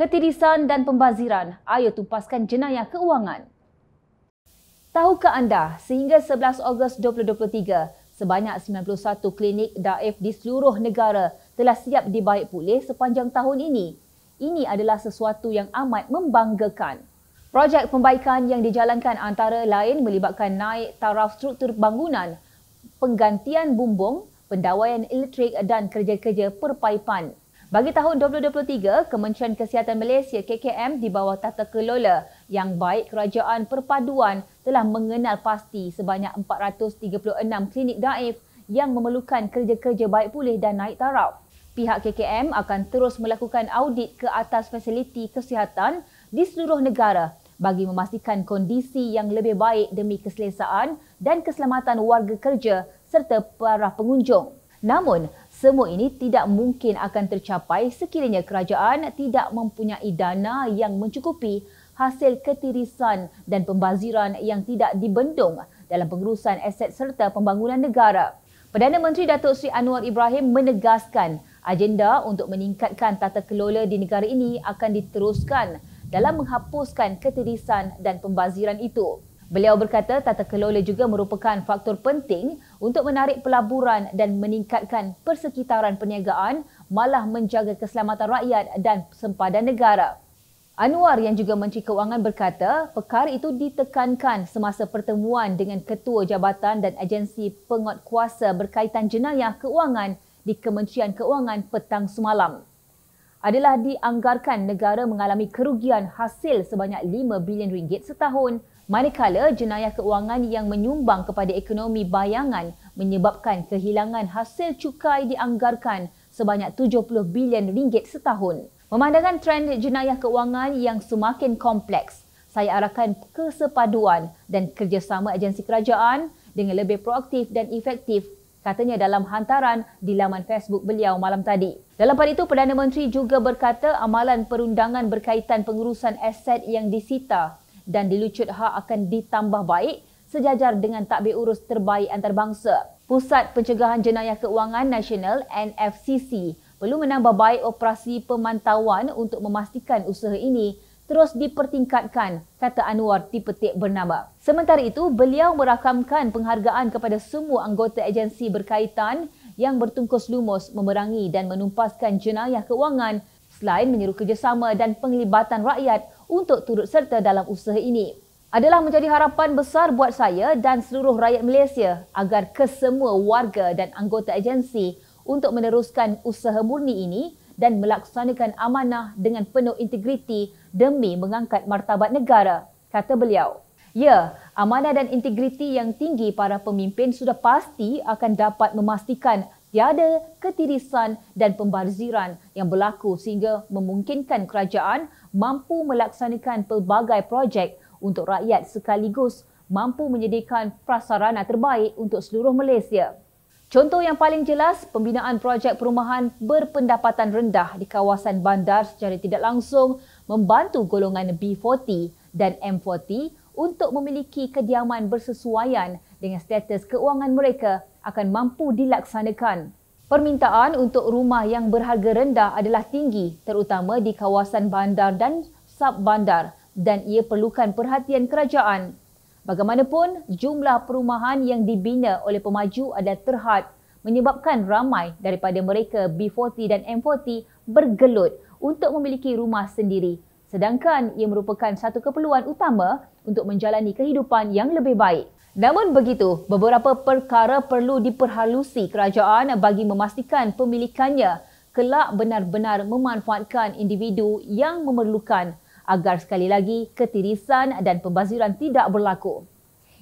ketirisan dan pembaziran, ayo tumpaskan jenayah keuangan. Tahukah anda, sehingga 11 Ogos 2023, sebanyak 91 klinik daif di seluruh negara telah siap dibaik pulih sepanjang tahun ini. Ini adalah sesuatu yang amat membanggakan. Projek pembaikan yang dijalankan antara lain melibatkan naik taraf struktur bangunan, penggantian bumbung, pendawaian elektrik dan kerja-kerja perpaipan. Bagi tahun 2023, Kementerian Kesihatan Malaysia KKM di bawah tata kelola yang baik kerajaan perpaduan telah mengenal pasti sebanyak 436 klinik daif yang memerlukan kerja-kerja baik pulih dan naik taraf. Pihak KKM akan terus melakukan audit ke atas fasiliti kesihatan di seluruh negara bagi memastikan kondisi yang lebih baik demi keselesaan dan keselamatan warga kerja serta para pengunjung. Namun, semua ini tidak mungkin akan tercapai sekiranya kerajaan tidak mempunyai dana yang mencukupi hasil ketirisan dan pembaziran yang tidak dibendung dalam pengurusan aset serta pembangunan negara. Perdana Menteri Datuk Sri Anwar Ibrahim menegaskan agenda untuk meningkatkan tata kelola di negara ini akan diteruskan dalam menghapuskan ketirisan dan pembaziran itu. Beliau berkata tata kelola juga merupakan faktor penting untuk menarik pelaburan dan meningkatkan persekitaran perniagaan malah menjaga keselamatan rakyat dan sempadan negara. Anwar yang juga Menteri Keuangan berkata perkara itu ditekankan semasa pertemuan dengan Ketua Jabatan dan Agensi kuasa berkaitan jenayah keuangan di Kementerian Keuangan petang semalam adalah dianggarkan negara mengalami kerugian hasil sebanyak 5 bilion ringgit setahun manakala jenayah keuangan yang menyumbang kepada ekonomi bayangan menyebabkan kehilangan hasil cukai dianggarkan sebanyak 70 bilion ringgit setahun memandangkan trend jenayah keuangan yang semakin kompleks saya arahkan kesepaduan dan kerjasama agensi kerajaan dengan lebih proaktif dan efektif katanya dalam hantaran di laman Facebook beliau malam tadi. Dalam pada itu, Perdana Menteri juga berkata amalan perundangan berkaitan pengurusan aset yang disita dan dilucut hak akan ditambah baik sejajar dengan takbir urus terbaik antarabangsa. Pusat Pencegahan Jenayah Keuangan Nasional NFCC perlu menambah baik operasi pemantauan untuk memastikan usaha ini terus dipertingkatkan, kata Anwar di petik bernama. Sementara itu, beliau merakamkan penghargaan kepada semua anggota agensi berkaitan yang bertungkus lumus memerangi dan menumpaskan jenayah kewangan selain menyeru kerjasama dan penglibatan rakyat untuk turut serta dalam usaha ini. Adalah menjadi harapan besar buat saya dan seluruh rakyat Malaysia agar kesemua warga dan anggota agensi untuk meneruskan usaha murni ini dan melaksanakan amanah dengan penuh integriti demi mengangkat martabat negara, kata beliau. Ya, amanah dan integriti yang tinggi para pemimpin sudah pasti akan dapat memastikan tiada ketirisan dan pembaziran yang berlaku sehingga memungkinkan kerajaan mampu melaksanakan pelbagai projek untuk rakyat sekaligus mampu menyediakan prasarana terbaik untuk seluruh Malaysia. Contoh yang paling jelas, pembinaan projek perumahan berpendapatan rendah di kawasan bandar secara tidak langsung membantu golongan B40 dan M40 untuk memiliki kediaman bersesuaian dengan status keuangan mereka akan mampu dilaksanakan. Permintaan untuk rumah yang berharga rendah adalah tinggi terutama di kawasan bandar dan sub bandar dan ia perlukan perhatian kerajaan. Bagaimanapun, jumlah perumahan yang dibina oleh pemaju adalah terhad menyebabkan ramai daripada mereka B40 dan M40 bergelut untuk memiliki rumah sendiri. Sedangkan ia merupakan satu keperluan utama untuk menjalani kehidupan yang lebih baik. Namun begitu, beberapa perkara perlu diperhalusi kerajaan bagi memastikan pemilikannya kelak benar-benar memanfaatkan individu yang memerlukan agar sekali lagi ketirisan dan pembaziran tidak berlaku.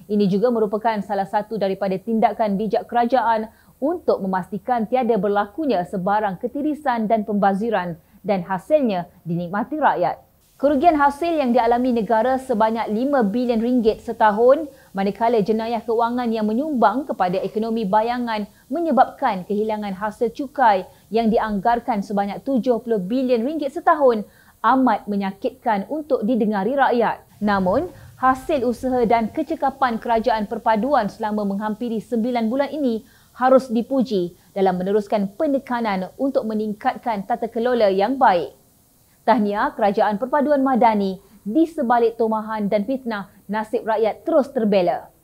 Ini juga merupakan salah satu daripada tindakan bijak kerajaan untuk memastikan tiada berlakunya sebarang ketirisan dan pembaziran dan hasilnya dinikmati rakyat. Kerugian hasil yang dialami negara sebanyak 5 bilion ringgit setahun manakala jenayah kewangan yang menyumbang kepada ekonomi bayangan menyebabkan kehilangan hasil cukai yang dianggarkan sebanyak 70 bilion ringgit setahun amat menyakitkan untuk didengari rakyat. Namun, hasil usaha dan kecekapan kerajaan perpaduan selama menghampiri 9 bulan ini harus dipuji dalam meneruskan penekanan untuk meningkatkan tata kelola yang baik. Tahniah kerajaan perpaduan madani di sebalik tomahan dan fitnah, nasib rakyat terus terbela.